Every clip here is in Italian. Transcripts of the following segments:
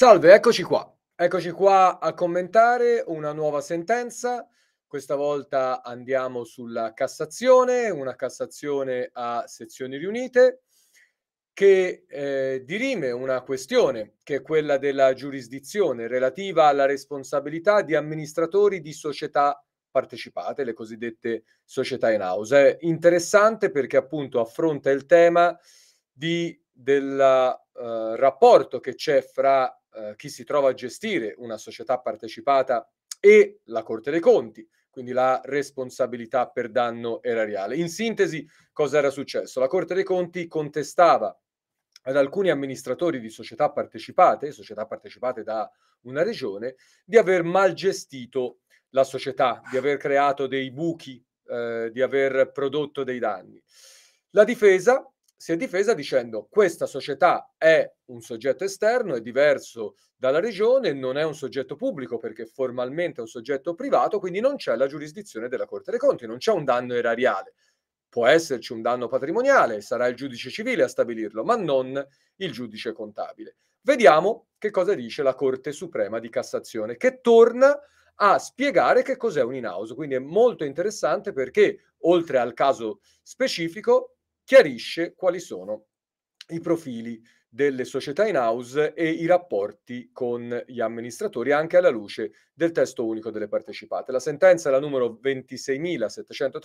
Salve, eccoci qua. Eccoci qua a commentare una nuova sentenza. Questa volta andiamo sulla Cassazione, una Cassazione a sezioni riunite che eh, dirime una questione che è quella della giurisdizione relativa alla responsabilità di amministratori di società partecipate, le cosiddette società in house. È interessante perché appunto affronta il tema di, del uh, eh, rapporto che c'è fra eh, chi si trova a gestire una società partecipata e la Corte dei Conti, quindi la responsabilità per danno erariale. In sintesi, cosa era successo? La Corte dei Conti contestava ad alcuni amministratori di società partecipate, società partecipate da una regione, di aver mal gestito la società, di aver creato dei buchi, eh, di aver prodotto dei danni. La difesa si è difesa dicendo questa società è un soggetto esterno, è diverso dalla regione, non è un soggetto pubblico perché formalmente è un soggetto privato, quindi non c'è la giurisdizione della Corte dei Conti, non c'è un danno erariale. Può esserci un danno patrimoniale, sarà il giudice civile a stabilirlo, ma non il giudice contabile. Vediamo che cosa dice la Corte Suprema di Cassazione, che torna a spiegare che cos'è un in-house. Quindi è molto interessante perché, oltre al caso specifico, chiarisce quali sono i profili delle società in house e i rapporti con gli amministratori anche alla luce del testo unico delle partecipate. La sentenza è la numero 26.738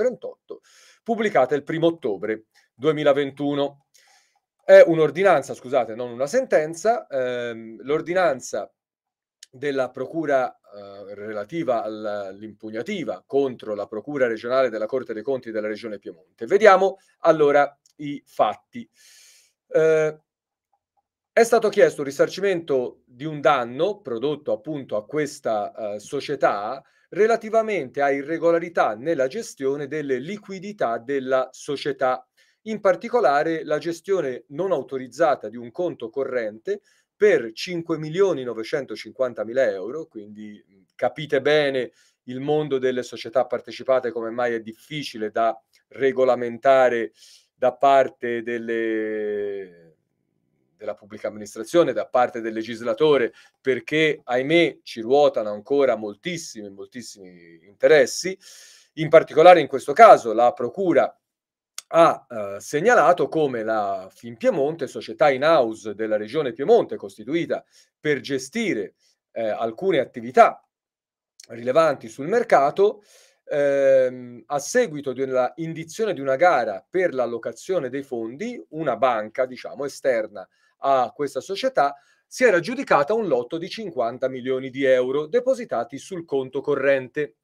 pubblicata il 1 ottobre 2021. È un'ordinanza, scusate, non una sentenza, ehm, l'ordinanza della procura eh, relativa all'impugnativa contro la procura regionale della Corte dei Conti della Regione Piemonte. Vediamo allora i fatti. Eh, è stato chiesto un risarcimento di un danno prodotto appunto a questa eh, società relativamente a irregolarità nella gestione delle liquidità della società, in particolare la gestione non autorizzata di un conto corrente per 5.950.000 euro, quindi capite bene il mondo delle società partecipate come mai è difficile da regolamentare da parte delle, della pubblica amministrazione, da parte del legislatore, perché ahimè ci ruotano ancora moltissimi, moltissimi interessi. In particolare in questo caso la Procura ha eh, segnalato come la Finpiemonte, società in house della regione Piemonte costituita per gestire eh, alcune attività rilevanti sul mercato, ehm, a seguito della indizione di una gara per l'allocazione dei fondi, una banca, diciamo, esterna a questa società si era giudicata un lotto di 50 milioni di euro depositati sul conto corrente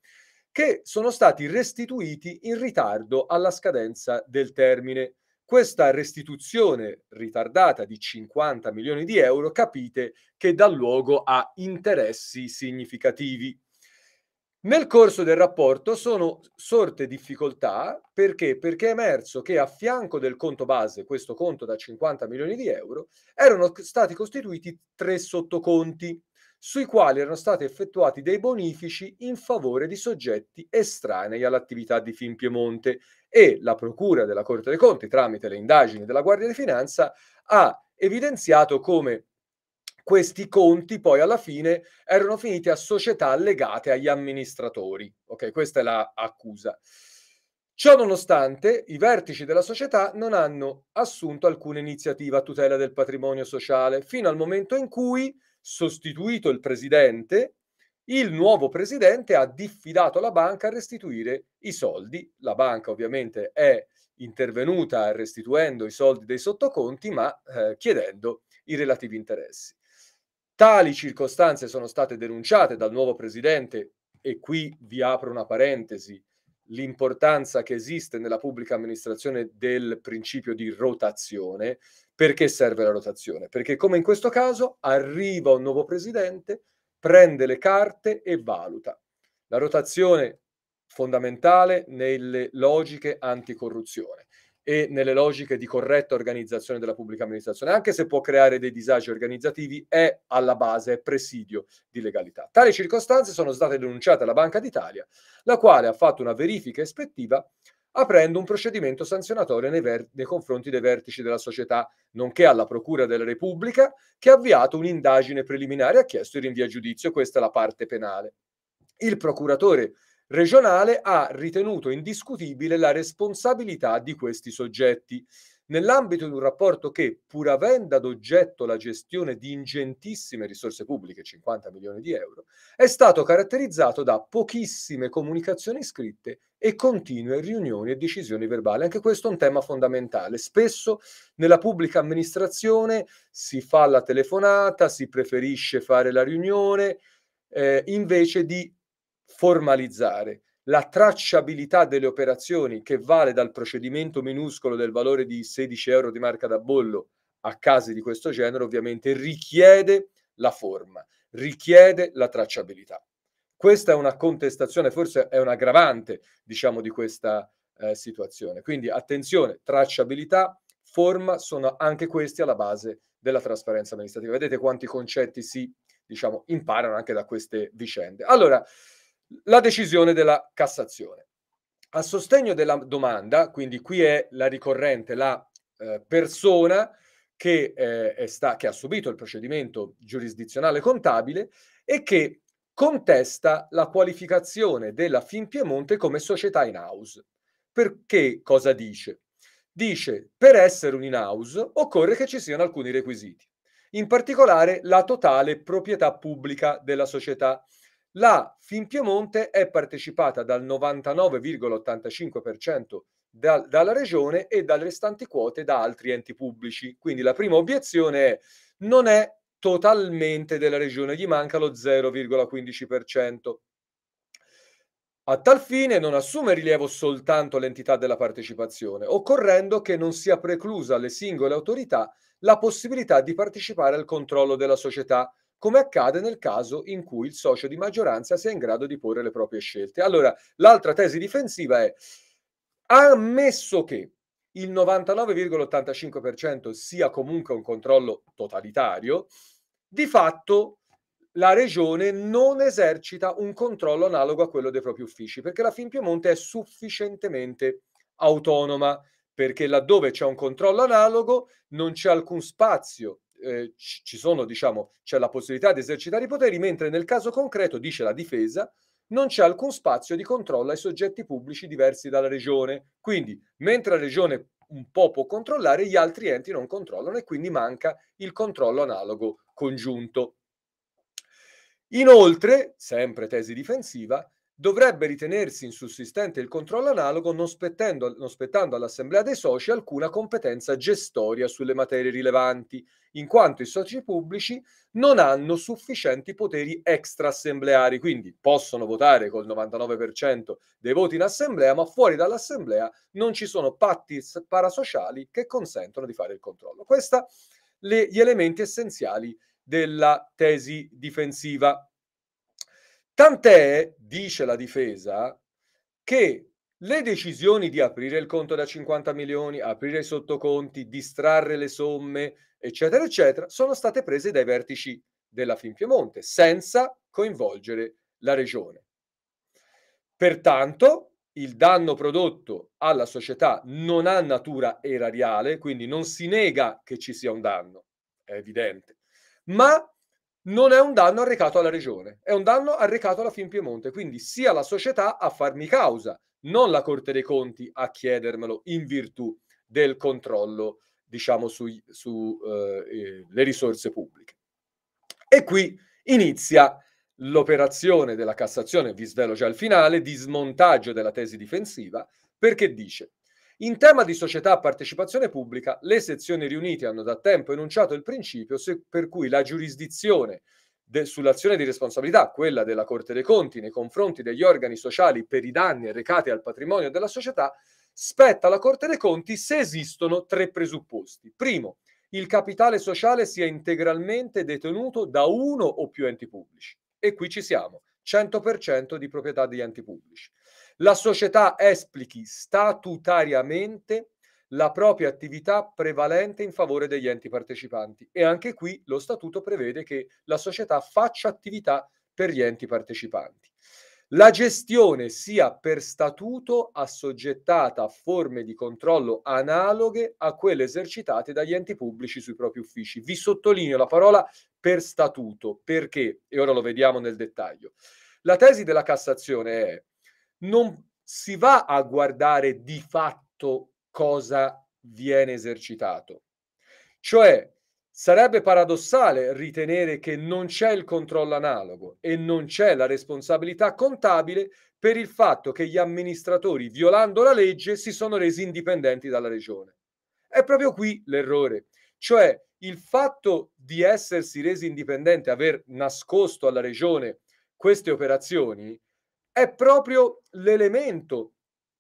che sono stati restituiti in ritardo alla scadenza del termine. Questa restituzione ritardata di 50 milioni di euro capite che dà luogo a interessi significativi. Nel corso del rapporto sono sorte difficoltà perché? perché? è emerso che a fianco del conto base, questo conto da 50 milioni di euro, erano stati costituiti tre sottoconti sui quali erano stati effettuati dei bonifici in favore di soggetti estranei all'attività di Finpiemonte e la Procura della Corte dei Conti, tramite le indagini della Guardia di Finanza, ha evidenziato come questi conti poi alla fine erano finiti a società legate agli amministratori. Ok, questa è l'accusa. accusa. Ciò nonostante, i vertici della società non hanno assunto alcuna iniziativa a tutela del patrimonio sociale, fino al momento in cui, sostituito il presidente, il nuovo presidente ha diffidato la banca a restituire i soldi. La banca ovviamente è intervenuta restituendo i soldi dei sottoconti, ma eh, chiedendo i relativi interessi. Tali circostanze sono state denunciate dal nuovo presidente e qui vi apro una parentesi, l'importanza che esiste nella pubblica amministrazione del principio di rotazione. Perché serve la rotazione? Perché come in questo caso arriva un nuovo presidente, prende le carte e valuta. La rotazione fondamentale nelle logiche anticorruzione e nelle logiche di corretta organizzazione della pubblica amministrazione, anche se può creare dei disagi organizzativi, è alla base, è presidio di legalità. Tali circostanze sono state denunciate alla Banca d'Italia, la quale ha fatto una verifica ispettiva aprendo un procedimento sanzionatorio nei, ver- nei confronti dei vertici della società, nonché alla Procura della Repubblica, che ha avviato un'indagine preliminare e ha chiesto il rinvio a giudizio, questa è la parte penale. Il procuratore regionale ha ritenuto indiscutibile la responsabilità di questi soggetti nell'ambito di un rapporto che, pur avendo ad oggetto la gestione di ingentissime risorse pubbliche, 50 milioni di euro, è stato caratterizzato da pochissime comunicazioni scritte e continue riunioni e decisioni verbali. Anche questo è un tema fondamentale. Spesso nella pubblica amministrazione si fa la telefonata, si preferisce fare la riunione, eh, invece di formalizzare la tracciabilità delle operazioni che vale dal procedimento minuscolo del valore di 16 euro di marca da bollo a casi di questo genere ovviamente richiede la forma, richiede la tracciabilità. Questa è una contestazione, forse è un aggravante, diciamo, di questa eh, situazione. Quindi attenzione, tracciabilità, forma sono anche questi alla base della trasparenza amministrativa. Vedete quanti concetti si, diciamo, imparano anche da queste vicende. Allora, la decisione della Cassazione. A sostegno della domanda, quindi qui è la ricorrente, la eh, persona che, eh, sta, che ha subito il procedimento giurisdizionale contabile e che contesta la qualificazione della Finpiemonte come società in house. Perché cosa dice? Dice per essere un in house occorre che ci siano alcuni requisiti, in particolare la totale proprietà pubblica della società la Finpiemonte è partecipata dal 99,85% da, dalla regione e dalle restanti quote da altri enti pubblici. Quindi la prima obiezione è non è totalmente della regione, gli manca lo 0,15%. A tal fine non assume rilievo soltanto l'entità della partecipazione, occorrendo che non sia preclusa alle singole autorità la possibilità di partecipare al controllo della società, come accade nel caso in cui il socio di maggioranza sia in grado di porre le proprie scelte. Allora, l'altra tesi difensiva è, ammesso che il 99,85% sia comunque un controllo totalitario, di fatto la regione non esercita un controllo analogo a quello dei propri uffici, perché la Fin Piemonte è sufficientemente autonoma, perché laddove c'è un controllo analogo non c'è alcun spazio eh, ci sono, diciamo, c'è la possibilità di esercitare i poteri, mentre nel caso concreto, dice la difesa, non c'è alcun spazio di controllo ai soggetti pubblici diversi dalla regione. Quindi, mentre la regione un po' può controllare, gli altri enti non controllano e quindi manca il controllo analogo congiunto. Inoltre, sempre tesi difensiva, dovrebbe ritenersi insussistente il controllo analogo non, non spettando all'assemblea dei soci alcuna competenza gestoria sulle materie rilevanti, in quanto i soci pubblici non hanno sufficienti poteri extraassembleari, quindi possono votare col 99% dei voti in assemblea, ma fuori dall'assemblea non ci sono patti parasociali che consentono di fare il controllo. Questi sono gli elementi essenziali della tesi difensiva. Tant'è, dice la difesa, che le decisioni di aprire il conto da 50 milioni, aprire i sottoconti, distrarre le somme, eccetera, eccetera, sono state prese dai vertici della Finpiemonte senza coinvolgere la regione. Pertanto, il danno prodotto alla società non ha natura erariale, quindi non si nega che ci sia un danno, è evidente, ma non è un danno arrecato alla regione, è un danno arrecato alla Finpiemonte, quindi sia la società a farmi causa, non la Corte dei Conti a chiedermelo in virtù del controllo, diciamo, sulle su, eh, eh risorse pubbliche. E qui inizia l'operazione della Cassazione, vi svelo già il finale, di smontaggio della tesi difensiva, perché dice in tema di società a partecipazione pubblica, le sezioni riunite hanno da tempo enunciato il principio se, per cui la giurisdizione de, sull'azione di responsabilità, quella della Corte dei Conti nei confronti degli organi sociali per i danni recati al patrimonio della società, spetta alla Corte dei Conti se esistono tre presupposti. Primo, il capitale sociale sia integralmente detenuto da uno o più enti pubblici. E qui ci siamo, 100% di proprietà degli enti pubblici. La società esplichi statutariamente la propria attività prevalente in favore degli enti partecipanti e anche qui lo statuto prevede che la società faccia attività per gli enti partecipanti. La gestione sia per statuto assoggettata a forme di controllo analoghe a quelle esercitate dagli enti pubblici sui propri uffici. Vi sottolineo la parola per statuto perché, e ora lo vediamo nel dettaglio, la tesi della Cassazione è non si va a guardare di fatto cosa viene esercitato. Cioè, sarebbe paradossale ritenere che non c'è il controllo analogo e non c'è la responsabilità contabile per il fatto che gli amministratori, violando la legge, si sono resi indipendenti dalla regione. È proprio qui l'errore, cioè il fatto di essersi resi indipendenti, aver nascosto alla regione queste operazioni, è proprio l'elemento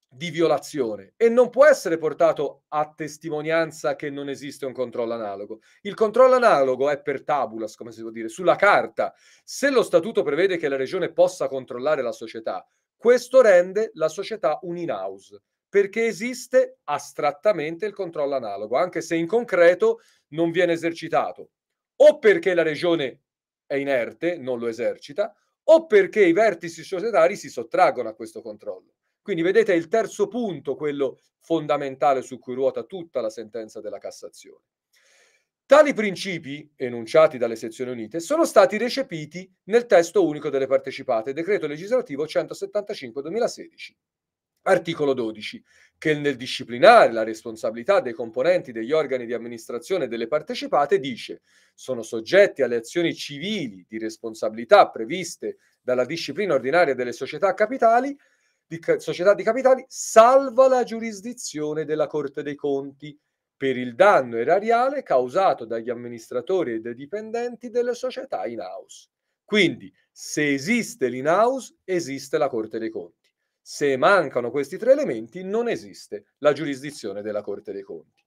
di violazione e non può essere portato a testimonianza che non esiste un controllo analogo. Il controllo analogo è per tabulas, come si può dire, sulla carta. Se lo statuto prevede che la regione possa controllare la società, questo rende la società un in-house perché esiste astrattamente il controllo analogo, anche se in concreto non viene esercitato, o perché la regione è inerte, non lo esercita, o perché i vertici societari si sottraggono a questo controllo. Quindi vedete il terzo punto, quello fondamentale su cui ruota tutta la sentenza della Cassazione. Tali principi, enunciati dalle sezioni unite, sono stati recepiti nel testo unico delle partecipate, decreto legislativo 175-2016. Articolo 12 che nel disciplinare la responsabilità dei componenti degli organi di amministrazione delle partecipate dice sono soggetti alle azioni civili di responsabilità previste dalla disciplina ordinaria delle società capitali di società di capitali salva la giurisdizione della Corte dei Conti per il danno erariale causato dagli amministratori e dai dipendenti delle società in house. Quindi, se esiste l'in house, esiste la Corte dei Conti. Se mancano questi tre elementi non esiste la giurisdizione della Corte dei Conti.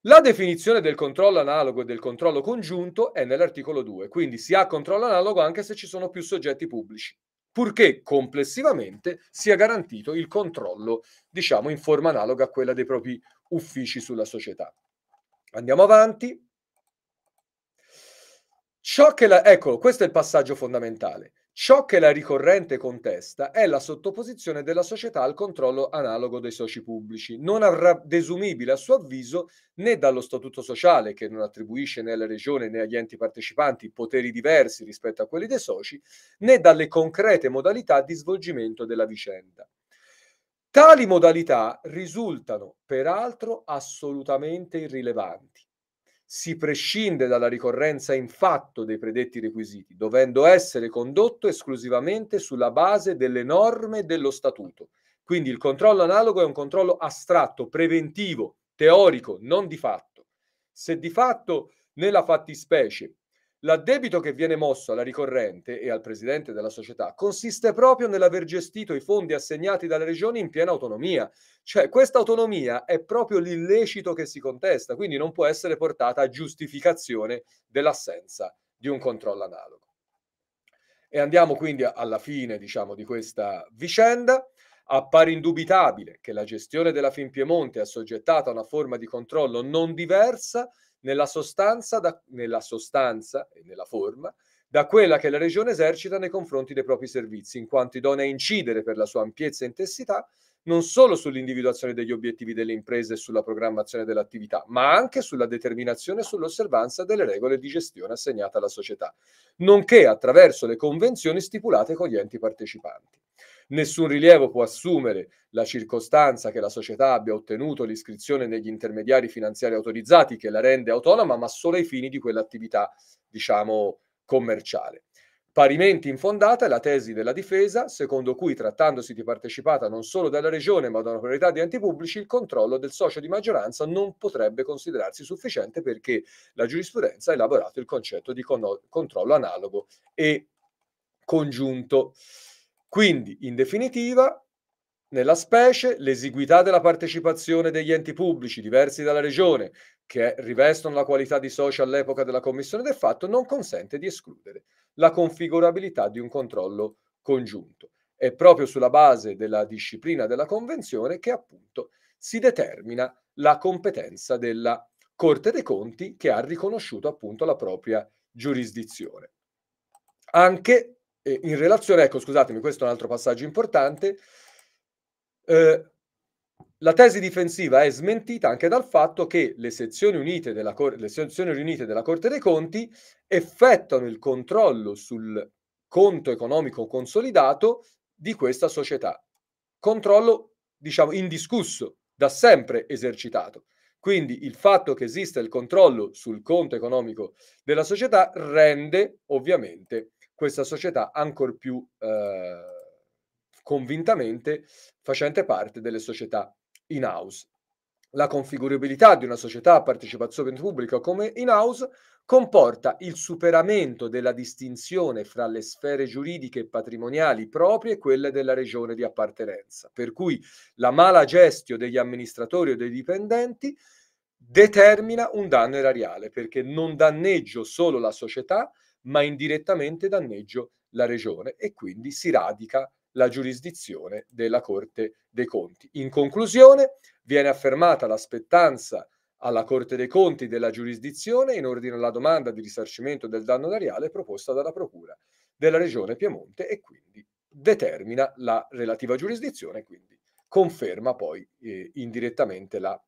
La definizione del controllo analogo e del controllo congiunto è nell'articolo 2, quindi si ha controllo analogo anche se ci sono più soggetti pubblici, purché complessivamente sia garantito il controllo, diciamo, in forma analoga a quella dei propri uffici sulla società. Andiamo avanti. Ciò che la... Ecco, questo è il passaggio fondamentale. Ciò che la ricorrente contesta è la sottoposizione della società al controllo analogo dei soci pubblici, non avrà desumibile a suo avviso né dallo statuto sociale, che non attribuisce né alla regione né agli enti partecipanti poteri diversi rispetto a quelli dei soci, né dalle concrete modalità di svolgimento della vicenda. Tali modalità risultano peraltro assolutamente irrilevanti si prescinde dalla ricorrenza in fatto dei predetti requisiti, dovendo essere condotto esclusivamente sulla base delle norme dello statuto. Quindi il controllo analogo è un controllo astratto, preventivo, teorico, non di fatto. Se di fatto nella fattispecie L'addebito che viene mosso alla ricorrente e al presidente della società consiste proprio nell'aver gestito i fondi assegnati dalle regioni in piena autonomia. Cioè, questa autonomia è proprio l'illecito che si contesta, quindi non può essere portata a giustificazione dell'assenza di un controllo analogo. E andiamo quindi alla fine, diciamo, di questa vicenda. Appare indubitabile che la gestione della Finpiemonte è assoggettata a una forma di controllo non diversa nella sostanza, da, nella sostanza e nella forma da quella che la regione esercita nei confronti dei propri servizi, in quanto idonea a incidere per la sua ampiezza e intensità non solo sull'individuazione degli obiettivi delle imprese e sulla programmazione dell'attività, ma anche sulla determinazione e sull'osservanza delle regole di gestione assegnate alla società, nonché attraverso le convenzioni stipulate con gli enti partecipanti. Nessun rilievo può assumere la circostanza che la società abbia ottenuto l'iscrizione negli intermediari finanziari autorizzati che la rende autonoma, ma solo ai fini di quell'attività, diciamo, commerciale. Parimenti infondata è la tesi della difesa, secondo cui, trattandosi di partecipata non solo dalla Regione ma da una priorità di enti pubblici, il controllo del socio di maggioranza non potrebbe considerarsi sufficiente perché la giurisprudenza ha elaborato il concetto di controllo analogo e congiunto. Quindi, in definitiva, nella specie, l'esiguità della partecipazione degli enti pubblici diversi dalla regione, che rivestono la qualità di soci all'epoca della commissione del fatto, non consente di escludere la configurabilità di un controllo congiunto. È proprio sulla base della disciplina della Convenzione che appunto si determina la competenza della Corte dei Conti che ha riconosciuto appunto la propria giurisdizione. Anche eh, in relazione, ecco scusatemi, questo è un altro passaggio importante, eh, la tesi difensiva è smentita anche dal fatto che le sezioni, unite della cor- le sezioni riunite della Corte dei Conti effettuano il controllo sul conto economico consolidato di questa società. Controllo, diciamo, indiscusso, da sempre esercitato. Quindi il fatto che esista il controllo sul conto economico della società rende ovviamente questa società ancor più eh, convintamente facente parte delle società in house. La configurabilità di una società a partecipazione pubblica come in house comporta il superamento della distinzione fra le sfere giuridiche e patrimoniali proprie e quelle della regione di appartenenza, per cui la mala gestio degli amministratori o dei dipendenti determina un danno erariale, perché non danneggio solo la società, ma indirettamente danneggio la regione e quindi si radica la giurisdizione della Corte dei Conti. In conclusione, viene affermata l'aspettanza alla Corte dei Conti della giurisdizione in ordine alla domanda di risarcimento del danno dariale proposta dalla Procura della Regione Piemonte e quindi determina la relativa giurisdizione, e quindi conferma poi eh, indirettamente la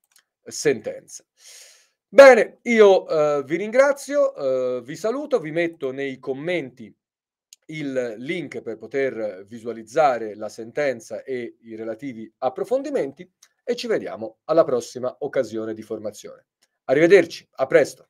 eh, sentenza. Bene, io eh, vi ringrazio, eh, vi saluto, vi metto nei commenti il link per poter visualizzare la sentenza e i relativi approfondimenti e ci vediamo alla prossima occasione di formazione. Arrivederci, a presto.